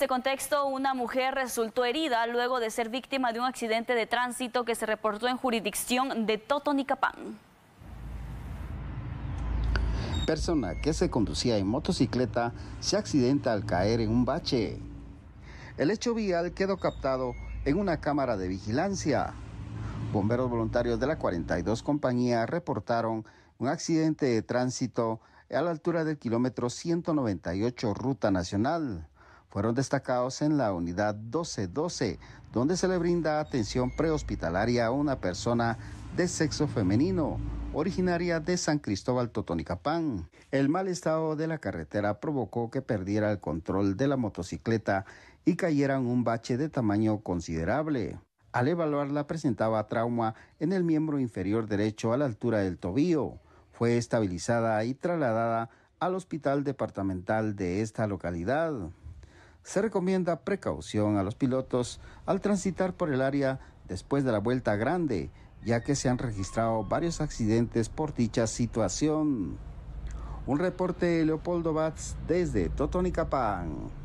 este contexto, una mujer resultó herida luego de ser víctima de un accidente de tránsito que se reportó en jurisdicción de Totonicapán. Persona que se conducía en motocicleta se accidenta al caer en un bache. El hecho vial quedó captado en una cámara de vigilancia. Bomberos voluntarios de la 42 compañía reportaron un accidente de tránsito a la altura del kilómetro 198 Ruta Nacional fueron destacados en la unidad 1212, donde se le brinda atención prehospitalaria a una persona de sexo femenino, originaria de San Cristóbal Totonicapán. El mal estado de la carretera provocó que perdiera el control de la motocicleta y cayera en un bache de tamaño considerable. Al evaluarla presentaba trauma en el miembro inferior derecho a la altura del tobillo. Fue estabilizada y trasladada al hospital departamental de esta localidad se recomienda precaución a los pilotos al transitar por el área después de la vuelta grande, ya que se han registrado varios accidentes por dicha situación. Un reporte de Leopoldo Batz desde Totonicapán.